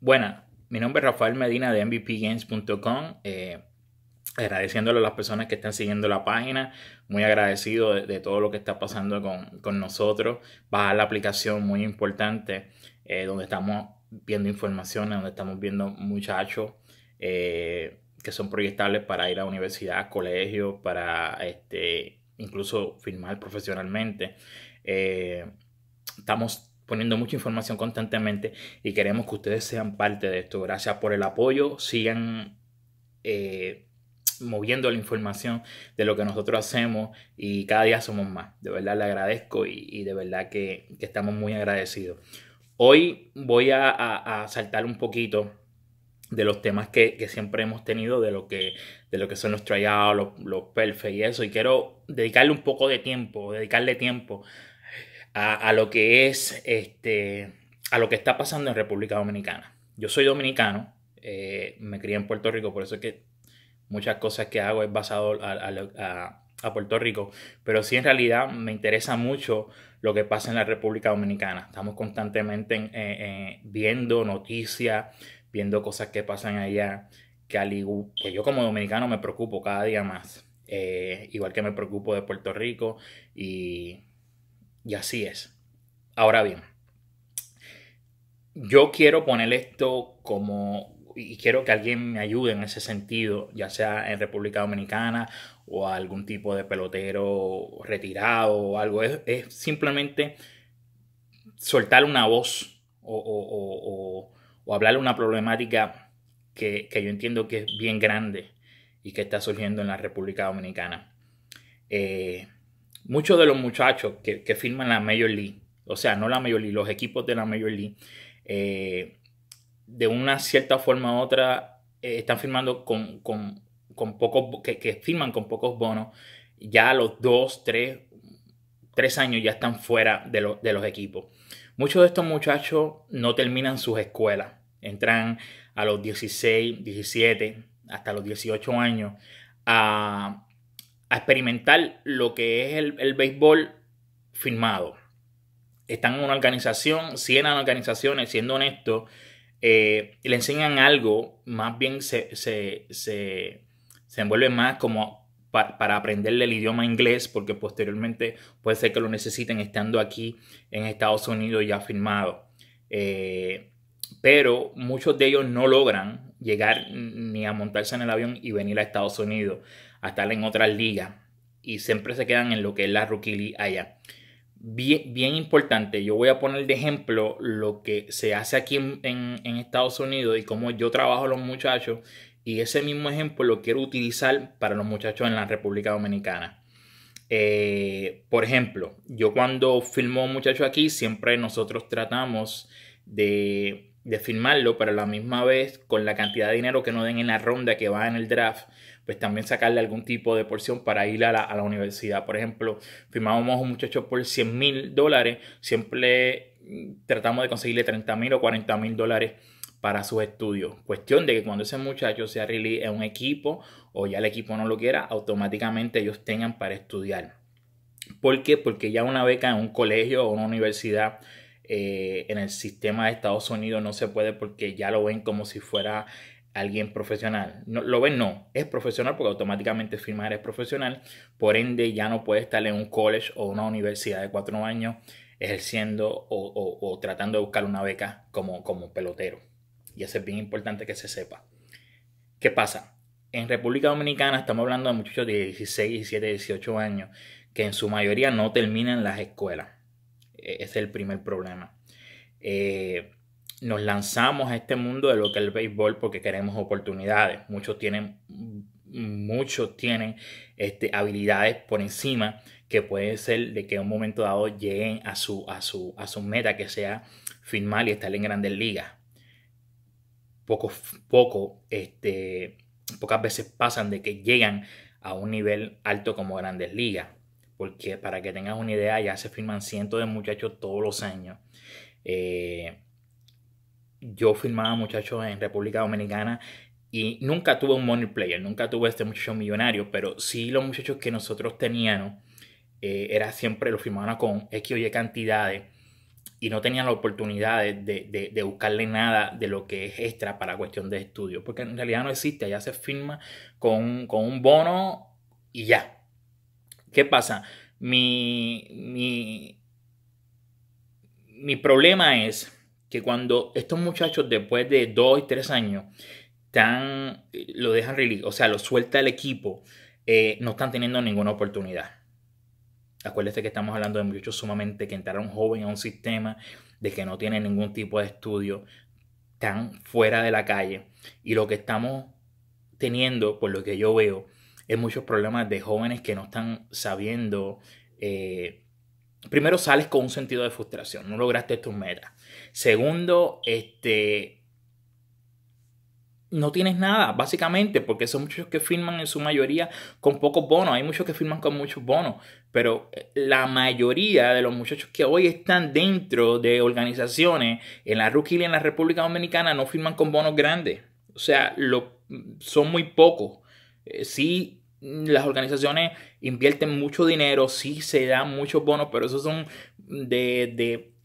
Bueno, mi nombre es Rafael Medina de MVPGames.com. Eh, agradeciéndole a las personas que están siguiendo la página, muy agradecido de, todo lo que está pasando con, con, nosotros. Bajar la aplicación, muy importante, eh, donde estamos viendo informaciones, donde estamos viendo muchachos eh, que son proyectables para ir a universidad, colegio, para este, incluso firmar profesionalmente. estamos poniendo mucha información constantemente y queremos que ustedes sean parte de esto. Gracias por el apoyo, sigan eh, moviendo la información de lo que nosotros hacemos y cada día somos más. De verdad le agradezco y, de verdad que, estamos muy agradecidos. Hoy voy a, saltar un poquito de los temas que, siempre hemos tenido, de lo que, de lo que son los tryouts, los, perfes y eso. Y quiero dedicarle un poco de tiempo, dedicarle tiempo a, lo que es este, a lo que está pasando en República Dominicana. Yo soy dominicano, eh, me crié en Puerto Rico, por eso es que muchas cosas que hago es basado a, Puerto Rico, pero sí en realidad me interesa mucho lo que pasa en la República Dominicana. Estamos constantemente eh, eh, viendo noticias, viendo cosas que pasan allá, que, al que pues yo como dominicano me preocupo cada día más, igual que me preocupo de Puerto Rico y y así es. Ahora bien, yo quiero poner esto como, y quiero que alguien me ayude en ese sentido, ya sea en República Dominicana o algún tipo de pelotero retirado o algo. Es, simplemente soltar una voz o, hablar o, hablarle una problemática que, yo entiendo que es bien grande y que está surgiendo en la República Dominicana. Eh, muchos de los muchachos que, firman la Major League, o sea, no la Major League, los equipos de la Major League, eh, de una cierta forma u otra eh, están firmando con, pocos, que, que, firman con pocos bonos, ya a los dos, tres, años ya están fuera de, de los equipos. Muchos de estos muchachos no terminan sus escuelas, entran a los 16, 17, hasta los 18 años a a experimentar lo que es el, béisbol firmado. Están en una organización, 100 organizaciones, siendo honestos, eh, le enseñan algo, más bien se, se, envuelve más como para aprenderle el idioma inglés, porque posteriormente puede ser que lo necesiten estando aquí en Estados Unidos ya firmado. Eh, pero muchos de ellos no logran llegar ni a montarse en el avión y venir a Estados Unidos a estar en otras ligas y siempre se quedan en lo que es la rookie league allá. Bien, bien importante, yo voy a poner de ejemplo lo que se hace aquí en, en, Estados Unidos y cómo yo trabajo los muchachos y ese mismo ejemplo lo quiero utilizar para los muchachos en la República Dominicana. Eh, por ejemplo, yo cuando filmo muchacho aquí, siempre nosotros tratamos de, de filmarlo, pero la misma vez con la cantidad de dinero que nos den en la ronda que va en el draft, pues también sacarle algún tipo de porción para ir a la, universidad. Por ejemplo, firmábamos un muchacho por 100 mil dólares, siempre mm, tratamos de conseguirle 30 mil o 40 mil dólares para sus estudios. Cuestión de que cuando ese muchacho sea really en un equipo o ya el equipo no lo quiera, automáticamente ellos tengan para estudiar. ¿Por qué? Porque ya una beca en un colegio o una universidad eh, en el sistema de Estados Unidos no se puede porque ya lo ven como si fuera alguien profesional. No, lo ven, no, es profesional porque automáticamente firmar es profesional, por ende ya no puede estar en un college o una universidad de cuatro años ejerciendo o, tratando de buscar una beca como, como pelotero. Y eso es bien importante que se sepa. ¿Qué pasa? En República Dominicana estamos hablando de muchachos de 16, 17, 18 años que en su mayoría no terminan las escuelas. E, ese es el primer problema. Eh, nos lanzamos a este mundo de lo que es el béisbol porque queremos oportunidades. Muchos tienen, muchos tienen este, habilidades por encima que puede ser de que en un momento dado lleguen a su, a su, a su meta que sea firmar y estar en grandes ligas. Poco, poco, este, pocas veces pasan de que llegan a un nivel alto como grandes ligas. Porque para que tengas una idea, ya se firman cientos de muchachos todos los años. Eh, yo filmaba muchachos en República Dominicana y nunca tuve un money player, nunca tuve este muchacho millonario, pero sí los muchachos que nosotros teníamos, eh, era siempre lo firmaban con X o Y cantidades y no tenían la oportunidad de, buscarle nada de lo que es extra para cuestión de estudio, porque en realidad no existe, allá se firma con, un bono y ya. ¿Qué pasa? Mi, mi, mi problema es que cuando estos muchachos después de dos y tres años están, lo dejan release, o sea, lo suelta el equipo, eh, no están teniendo ninguna oportunidad. Acuérdese que estamos hablando de muchachos sumamente que entraron joven a un sistema de que no tienen ningún tipo de estudio, están fuera de la calle y lo que estamos teniendo, por lo que yo veo, es muchos problemas de jóvenes que no están sabiendo. Eh, primero sales con un sentido de frustración, no lograste tus metas Segundo, este, no tienes nada, básicamente, porque son muchos que firman en su mayoría con pocos bonos. Hay muchos que firman con muchos bonos, pero eh, la mayoría de los muchachos que hoy están dentro de organizaciones en la Rookie y en la República Dominicana no firman con bonos grandes. O sea, lo, son muy pocos. Eh, sí, las organizaciones invierten mucho dinero, sí se dan muchos bonos, pero esos son de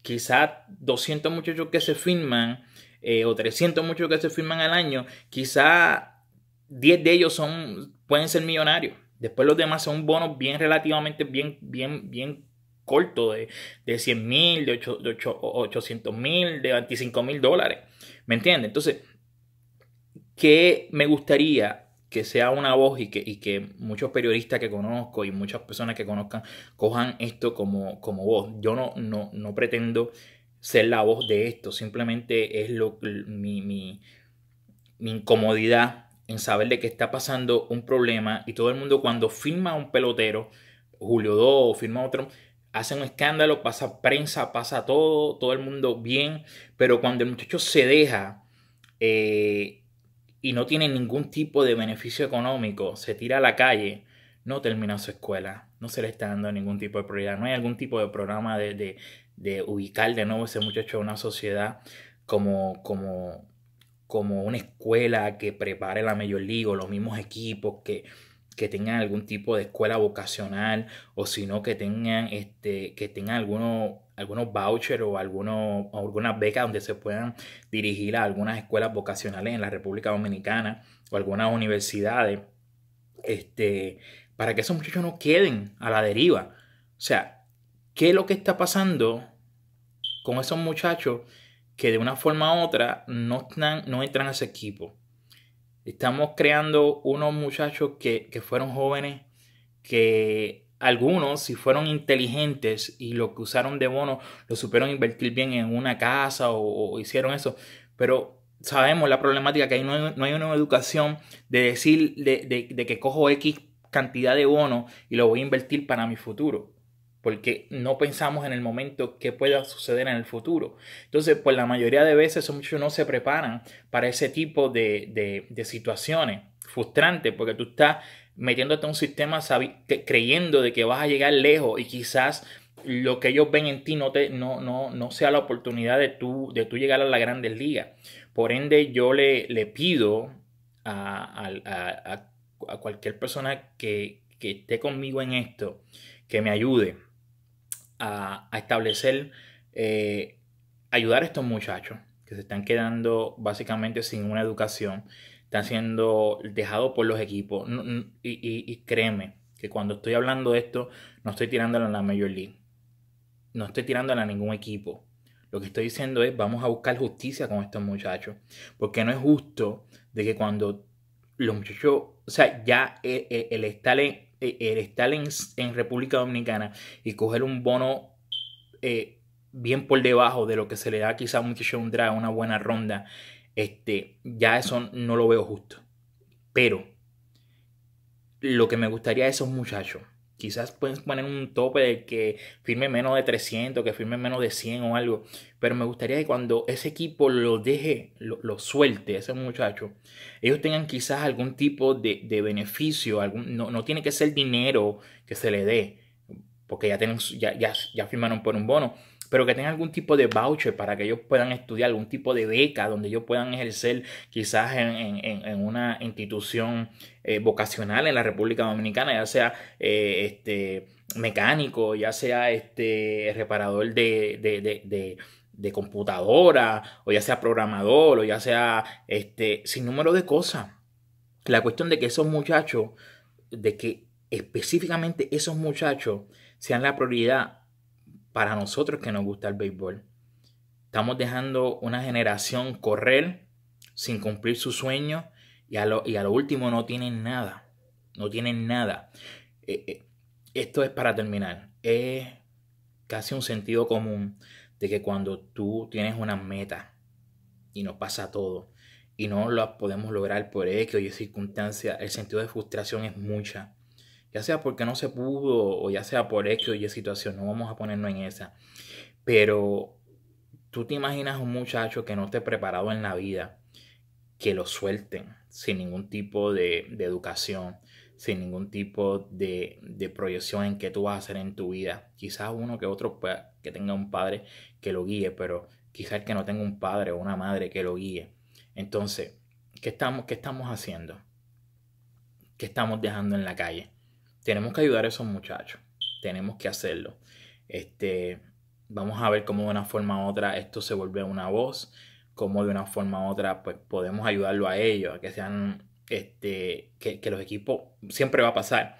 quizá 200 muchachos que se firman eh, o 300 muchachos que se firman al año, quizá 10 de ellos son, pueden ser millonarios. Después los demás son bonos bien relativamente, bien, bien, bien cortos, de, de 100 mil, de, 800 mil, de 25 mil dólares. ¿Me entiendes? Entonces, ¿qué me gustaría que sea una voz y que, que muchos periodistas que conozco y muchas personas que conozcan cojan esto como, como voz. Yo no, no, no pretendo ser la voz de esto, simplemente es lo, mi, mi incomodidad en saber de que está pasando un problema y todo el mundo cuando firma un pelotero, Julio o firma otro, hace un escándalo, pasa prensa, pasa todo, todo el mundo bien, pero cuando el muchacho se deja, eh, y no tiene ningún tipo de beneficio económico, se tira a la calle, no termina su escuela, no se le está dando ningún tipo de prioridad, no hay algún tipo de programa de, de, de ubicar de nuevo ese muchacho a una sociedad como, como, como una escuela que prepare la Major League o los mismos equipos que, tengan algún tipo de escuela vocacional o sino que tengan este que tengan algunos algunos vouchers o algunos, algunas becas donde se puedan dirigir a algunas escuelas vocacionales en la República Dominicana o algunas universidades, este, para que esos muchachos no queden a la deriva. O sea, ¿qué es lo que está pasando con esos muchachos que de una forma u otra no, están, no entran a ese equipo? Estamos creando unos muchachos que, que fueron jóvenes que algunos, si fueron inteligentes y lo que usaron de bono, lo supieron invertir bien en una casa o, hicieron eso. Pero sabemos la problemática que hay, no, hay, una educación de decir de, que cojo X cantidad de bono y lo voy a invertir para mi futuro. Porque no pensamos en el momento que pueda suceder en el futuro. Entonces, pues la mayoría de veces son muchos no se preparan para ese tipo de, de situaciones frustrantes, porque tú estás metiéndote en un sistema creyendo de que vas a llegar lejos y quizás lo que ellos ven en ti no, te, no, no, sea la oportunidad de tú, de llegar a las grandes ligas. Por ende, yo le, le pido a, cualquier persona que, esté conmigo en esto, que me ayude a, establecer, eh, ayudar a estos muchachos que se están quedando básicamente sin una educación está siendo dejado por los equipos. Y, créeme que cuando estoy hablando de esto, no estoy tirándolo a la Major League. No estoy tirándolo a ningún equipo. Lo que estoy diciendo es, vamos a buscar justicia con estos muchachos. Porque no es justo de que cuando los muchachos, o sea, ya e, e, el, estar, e, en, República Dominicana y coger un bono eh, bien por debajo de lo que se le da quizá a un muchacho un draft, una buena ronda, este, ya eso no lo veo justo. Pero lo que me gustaría es esos muchachos, quizás pueden poner un tope de que firme menos de 300, que firme menos de 100 o algo, pero me gustaría que cuando ese equipo lo deje, lo, suelte, ese muchacho, ellos tengan quizás algún tipo de, beneficio, algún, no, tiene que ser dinero que se le dé, porque ya, tienen, ya firmaron por un bono, pero que tengan algún tipo de voucher para que ellos puedan estudiar, algún tipo de beca donde ellos puedan ejercer quizás en, una institución eh, vocacional en la República Dominicana, ya sea eh, este, mecánico, ya sea este, reparador de, computadora, o ya sea programador, o ya sea este, sin número de cosas. La cuestión de que esos muchachos, de que específicamente esos muchachos sean la prioridad para nosotros que nos gusta el béisbol. Estamos dejando una generación correr sin cumplir su sueño y a lo, y último no tienen nada. No tienen nada. Eh, eh, esto es para terminar. Es casi un sentido común de que cuando tú tienes una meta y nos pasa todo y no lo podemos lograr por X Y circunstancia, el sentido de frustración es mucha ya sea porque no se pudo o ya sea por X o Y situación, no vamos a ponernos en esa. Pero tú te imaginas un muchacho que no esté preparado en la vida, que lo suelten sin ningún tipo de, educación, sin ningún tipo de, proyección en qué tú vas a hacer en tu vida. Quizás uno que otro pueda, que tenga un padre que lo guíe, pero quizás el que no tenga un padre o una madre que lo guíe. Entonces, ¿qué estamos, qué estamos haciendo? ¿Qué estamos dejando en la calle? tenemos que ayudar a esos muchachos, tenemos que hacerlo. Este, vamos a ver cómo de una forma u otra esto se vuelve una voz, cómo de una forma u otra pues, podemos ayudarlo a ellos, a que sean, este, que, los equipos, siempre va a pasar.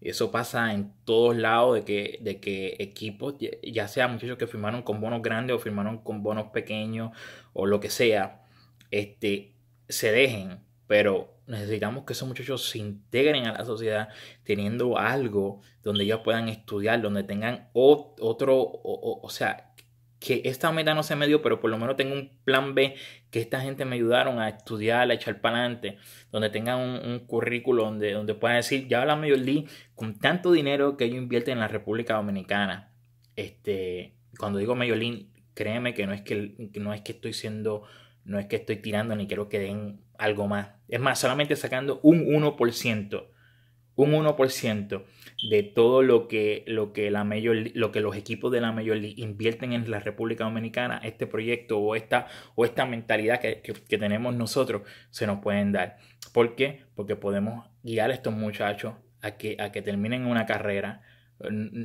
Eso pasa en todos lados de que, de que equipos, ya sea muchachos que firmaron con bonos grandes o firmaron con bonos pequeños o lo que sea, este, se dejen, pero necesitamos que esos muchachos se integren a la sociedad teniendo algo donde ellos puedan estudiar, donde tengan otro, o, sea, que esta meta no se me dio, pero por lo menos tengo un plan B, que esta gente me ayudaron a estudiar, a echar para adelante, donde tengan un, currículo donde, donde puedan decir, ya habla yo con tanto dinero que ellos invierten en la República Dominicana. Este, cuando digo Mayolín, créeme que no es que no es que estoy siendo no es que estoy tirando ni quiero que den algo más. Es más, solamente sacando un 1%, un 1% de todo lo que, lo, que la lo que los equipos de la Major League invierten en la República Dominicana, este proyecto o esta, o esta mentalidad que, tenemos nosotros se nos pueden dar. ¿Por qué? Porque podemos guiar a estos muchachos a que, a que terminen una carrera,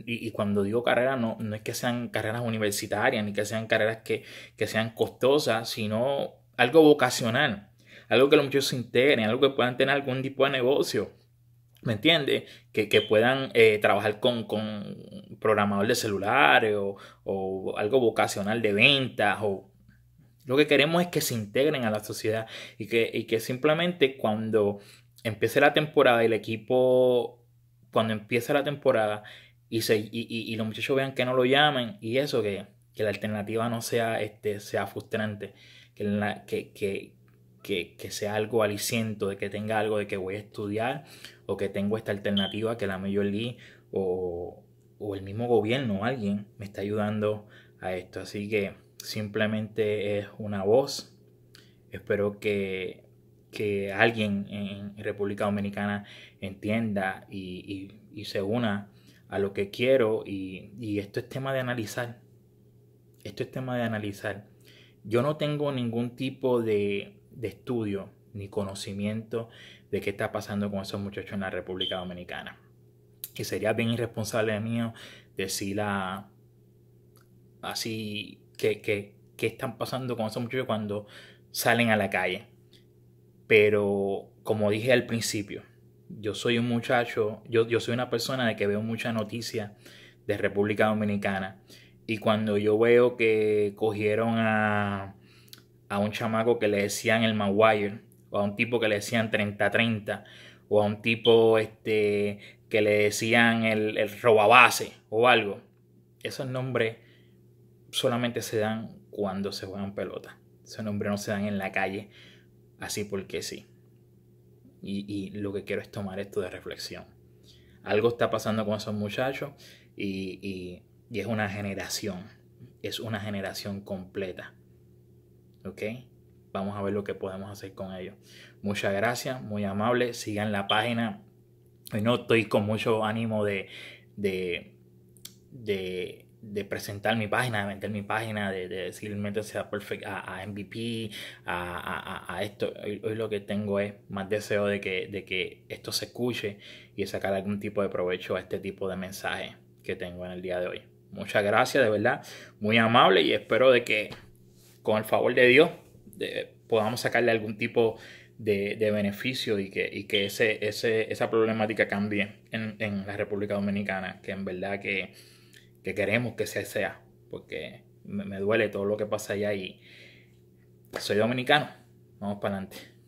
y, cuando digo carrera, no, no es que sean carreras universitarias, ni que sean carreras que, sean costosas, sino algo vocacional, algo que los muchachos se integren, algo que puedan tener algún tipo de negocio. ¿Me entiendes? Que, puedan eh, trabajar con, con programador de celulares o, algo vocacional de ventas. O... Lo que queremos es que se integren a la sociedad y que, y que simplemente cuando empiece la temporada y el equipo, cuando empiece la temporada, y, se, y, los muchachos vean que no lo llamen y eso, que, la alternativa no sea, este, sea frustrante, que, la, que, sea algo aliciente de que tenga algo de que voy a estudiar o que tengo esta alternativa que la Major League o, o el mismo gobierno alguien me está ayudando a esto. Así que simplemente es una voz. Espero que, alguien en República Dominicana entienda y se una a lo que quiero y, esto es tema de analizar. Esto es tema de analizar. Yo no tengo ningún tipo de, estudio ni conocimiento de qué está pasando con esos muchachos en la República Dominicana. Y sería bien irresponsable de mío decir así que, que, están pasando con esos muchachos cuando salen a la calle. Pero como dije al principio, yo soy un muchacho, yo, soy una persona de que veo mucha noticia de República Dominicana. Y cuando yo veo que cogieron a, a un chamaco que le decían el Maguire, o a un tipo que le decían 30-30, o a un tipo este, que le decían el, el robabase o algo, esos nombres solamente se dan cuando se juegan pelota. Esos nombres no se dan en la calle, así porque sí. Y, lo que quiero es tomar esto de reflexión. Algo está pasando con esos muchachos y, es una generación. Es una generación completa. ¿Ok? Vamos a ver lo que podemos hacer con ellos. Muchas gracias, muy amable. Sigan la página. Hoy no estoy con mucho ánimo de, de de presentar mi página, de vender mi página, de, de decir, a, a, MVP, a, esto. Hoy, lo que tengo es más deseo de que, de que esto se escuche y sacar algún tipo de provecho a este tipo de mensaje que tengo en el día de hoy. Muchas gracias, de verdad, muy amable y espero de que con el favor de Dios podamos sacarle algún tipo de, beneficio y que, y que ese, ese, esa problemática cambie en, en la República Dominicana, que en verdad que queremos que sea sea, porque me duele todo lo que pasa allá y soy dominicano, vamos para adelante.